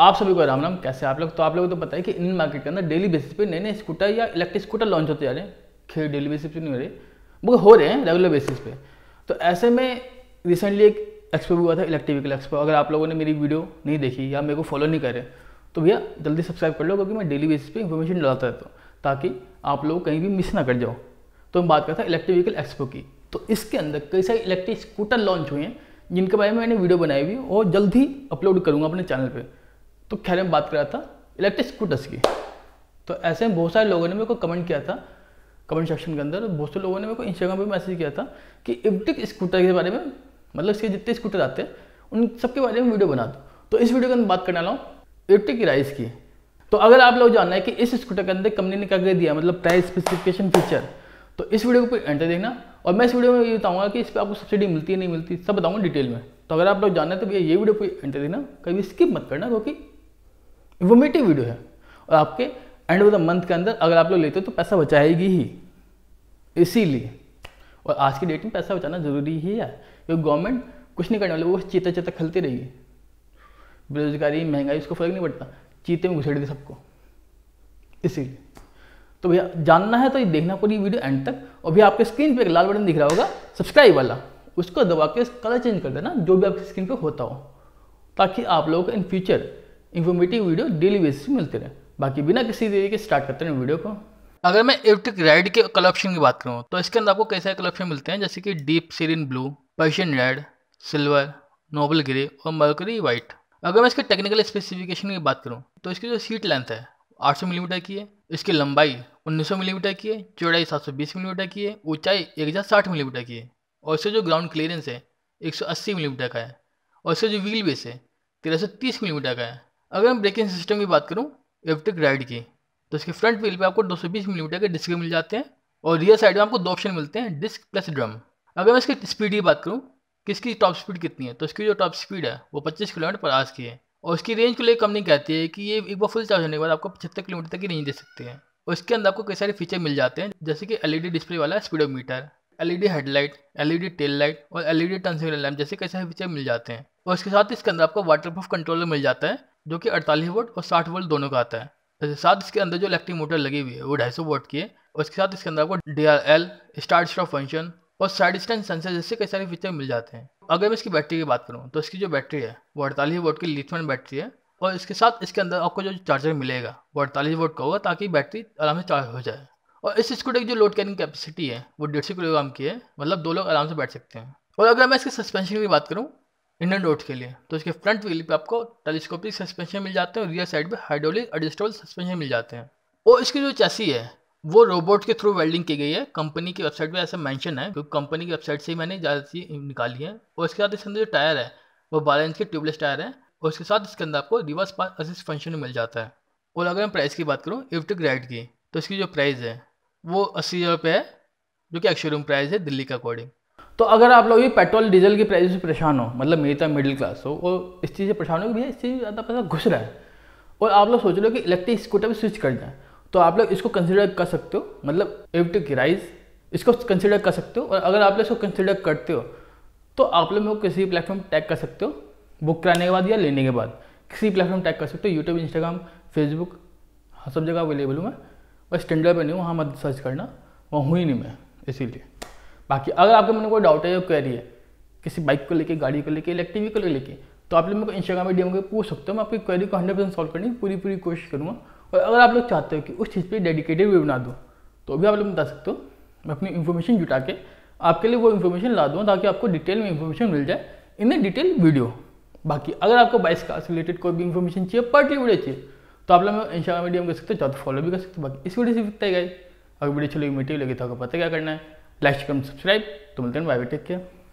आप सभी को राम राम कैसे आप लोग तो आप लोगों को तो पता है कि इंडियन मार्केट के अंदर डेली बेसिस पे नए नए स्कूटर या इलेक्ट्रिक स्कूटर लॉन्च होते जा रहे हैं खेल डेली बेसिस पे नहीं हो रहे वो हो रहे हैं रेगुलर बेसिस पे तो ऐसे में रिसेंटली एक एक्सपो भी हुआ था इलेक्ट्रिक व्हीकल एक्सपो अगर आप लोगों ने मेरी वीडियो नहीं देखी या मेरे को फॉलो नहीं करे तो भैया जल्दी सब्सक्राइब कर लो क्योंकि मैं डेली बेसिस पर इन्फॉर्मेशन डालता रहता हूँ ताकि आप लोग कहीं भी मिस ना कर जाओ तो हम बात करते हैं इलेक्ट्रिक व्हीकल एक्सपो की तो इसके अंदर कई सारे इलेक्ट्रिक स्कूटर लॉन्च हुए हैं जिनके बारे में मैंने वीडियो बनाई हुई और जल्द ही अपलोड करूँगा अपने चैनल पर तो खैर मैं बात कर रहा था इलेक्ट्रिक स्कूटर्स की तो ऐसे में बहुत सारे लोगों ने मेरे को कमेंट किया था कमेंट सेक्शन के अंदर बहुत से लोगों ने मेरे को इंस्टाग्राम पर मैसेज किया था कि इलेक्ट्रिक स्कूटर के बारे में मतलब इसके जितने स्कूटर आते हैं उन सबके बारे में वीडियो बना दो तो इस वीडियो के अंदर बात करने वाला हूँ इलेक्ट्रिक राइस की तो अगर आप लोग जानना है कि इस स्कूटर के अंदर कंपनी ने क्या कर दिया मतलब प्राइस स्पेसिफिकेशन फीचर तो इस वीडियो को एंड देखना और मैं इस वीडियो में ये बताऊंगा कि इस पर आपको सब्सिडी मिलती है नहीं मिलती सब बताऊंगा डिटेल में तो अगर आप लोग जानना है तो भैया ये वीडियो को एंटर देखना कभी स्किप मत करना क्योंकि इन्फॉर्मेटिव वीडियो है और आपके एंड ऑफ द मंथ के अंदर अगर आप लोग लेते हो तो पैसा बचाएगी ही इसीलिए और आज की डेट में पैसा बचाना ज़रूरी ही है क्योंकि गवर्नमेंट कुछ नहीं करने वाले वो चीता चेता खलती रहेगी बेरोजगारी महंगाई उसको फर्क नहीं पड़ता चीते में घुसेड़ दे सबको इसीलिए तो भैया जानना है तो ये देखना पूरी वीडियो एंड तक और भैया आपके स्क्रीन पे एक लाल बटन दिख रहा होगा सब्सक्राइब वाला उसको दबा के कलर चेंज कर देना जो भी आपकी स्क्रीन पे होता हो ताकि आप लोगों को इन future informative video daily basis पे मिलते रहे बाकी बिना किसी देरी के स्टार्ट करते हैं वीडियो को अगर मैं इलेक्ट्रिक रेड के कल ऑप्शन की बात करूँ तो इसके अंदर आपको कई सारे ऑप्शन मिलते हैं जैसे कि deep serene blue Persian red silver noble grey और मर्करी वाइट अगर मैं इसके टेक्निकल स्पेसिफिकेशन की बात करूँ तो इसकी जो सीट लेंथ है 800 मिलीमीटर mm की है इसकी लंबाई 1900 मिलीमीटर mm की है चौड़ाई 720 मिलीमीटर mm की है ऊंचाई 1060 मिलीमीटर की है और इसका जो ग्राउंड क्लियरेंस है 180 मिलीमीटर का है और इसका जो व्हील बेस है तेरह मिलीमीटर का है अगर मैं ब्रेकिंग सिस्टम की बात करूँ इलेक्ट्रिक राइड की तो इसके फ्रंट व्हील पे आपको 220 मिलीमीटर mm के डिस्क मिल जाते हैं और रियर साइड में आपको दो ऑप्शन मिलते हैं डिस्क प्लस ड्रम अगर मैं इसकी स्पीड की बात करूँ कि इसकी टॉप स्पीड कितनी है तो इसकी जो टॉप स्पीड है वो पच्चीस किलोमीटर पर आज की है और उसकी रेंज को लेकर कंपनी कहती है कि ये एक बार फुल चार्ज होने के बाद आपको पचहत्तर किलोमीटर तक की रेंज दे सकते हैं और इसके अंदर आपको कई सारे फीचर मिल जाते हैं जैसे कि एल डिस्प्ले e वाला speedometer LED headlight LED tail light और एलईडी टर्न सिग्नल लैम्प जैसे कई सारे फीचर मिल जाते हैं और इसके साथ इसके अंदर आपको प्रूफ कंट्रोलर मिल जाता है जो कि 48 वोट और 60 वोल्ट दोनों का आता है जैसे साथ इसके अंदर जो इलेक्ट्रिक मोटर लगी हुई है वो ढाई सौ वोट की है और इसके साथ इसके अंदर आपको D R L start stop function और साइड स्टैंड सेंसर जैसे कई सारे फीचर मिल जाते हैं अगर मैं इसकी बैटरी की बात करूँ तो इसकी जो बैटरी है वो अड़तालीस वोट की लिथियम बैटरी है और इसके साथ इसके अंदर आपको जो चार्जर मिलेगा वो अड़तालीस वोट का होगा ताकि बैटरी आराम से चार्ज हो जाए और इस स्कूटर की जो लोड कैरिंग कैपेसिटी है वो डेढ़ सौ किलोग्राम की है मतलब दो लोग आराम से बैठ सकते हैं और अगर मैं इसके सस्पेंशन की बात करूँ इंडियन रोड के लिए तो इसके फ्रंट व्हील पे आपको टेलीस्कोपिक सस्पेंशन मिल जाते हैं और रियर साइड पे हाइड्रोलिक एडजस्टेबल सस्पेंशन मिल जाते हैं और इसकी जो चैसी है वो रोबोट के थ्रू वेल्डिंग की गई है कंपनी की वेबसाइट पे ऐसा मेंशन है क्योंकि कंपनी की वेबसाइट से ही मैंने ज़्यादा चीज़ निकाली है और इसके साथ इसके अंदर जो टायर है वो बारह इंच के ट्यूबलेस टायर है और इसके साथ इसके अंदर आपको रिवर्स पास असिस्ट फंक्शन मिल जाता है और अगर मैं प्राइस की बात करूँ इफ्टिक राइड की तो इसकी जो प्राइस है वो अस्सी हज़ार रुपये है जो कि एक्शोरूम प्राइस है दिल्ली के अकॉर्डिंग तो अगर आप लोग भी पेट्रोल डीजल की प्राइस से परेशान हो मतलब मेरी तरह मिडिल क्लास हो और इस चीज़ से परेशान हो कि भैया इस चीज़ ज़्यादा पैसा घुस रहा है और आप लोग सोच रहे हो कि इलेक्ट्रिक स्कूटर पर स्विच कर जाए तो आप लोग इसको कंसिडर कर सकते हो मतलब इलेक्ट्रिक राइज इसको कंसिडर कर सकते हो और अगर आप लोग इसको कंसिडर करते हो तो आप लोग मेरे किसी प्लेटफॉर्म टैग कर सकते हो बुक कराने के बाद या लेने के बाद किसी प्लेटफॉर्म टैग कर सकते हो यूट्यूब इंस्टाग्राम फेसबुक हाँ सब जगह अवेलेबल हूँ मैं बस टेंडर पर नहीं हूँ वहाँ मत सर्च करना वहाँ हूँ ही नहीं मैं इसीलिए बाकी अगर आपके मन में कोई डाउट है या क्वेरी है किसी बाइक को लेके गाड़ी को लेके इलेक्ट्रिक को लेके तो आप लोग मेरे को इंस्टाग्राम में डीएम करके पूछ सकते हो मैं आपकी क्वेरी को हंड्रेड परसेंट सॉल्व करने की पूरी पूरी कोशिश करूँगा और अगर आप लोग चाहते हो कि उस चीज़ पर डेडिकेटेड वीडियो बना दूँ तो भी आप लोग बता सकते हो मैं अपनी इन्फॉर्मेशन जुटा के आपके लिए वो इन्फॉर्मेशन ला दूँ ताकि आपको डिटेल में इन्फॉर्मेशन मिल जाए इन ए डिटेल वीडियो बाकी अगर आपको बाइस का रिलेटेड कोई भी इन्फॉर्मेशन चाहिए पार्टी वीडियो चाहिए तो आप लोग इंस्टाग्राम में डीएम कर सकते हो चाहे तो फॉलो भी कर सकते हो बाकी इस वीडियो से सीखते गए अगर वीडियो चलो मीटिंग लगी तो आपको पता क्या करना है లైక్ చేసుకోండి సబ్స్క్రైబ్ తో मिलते हैं बाय बाय टेक केयर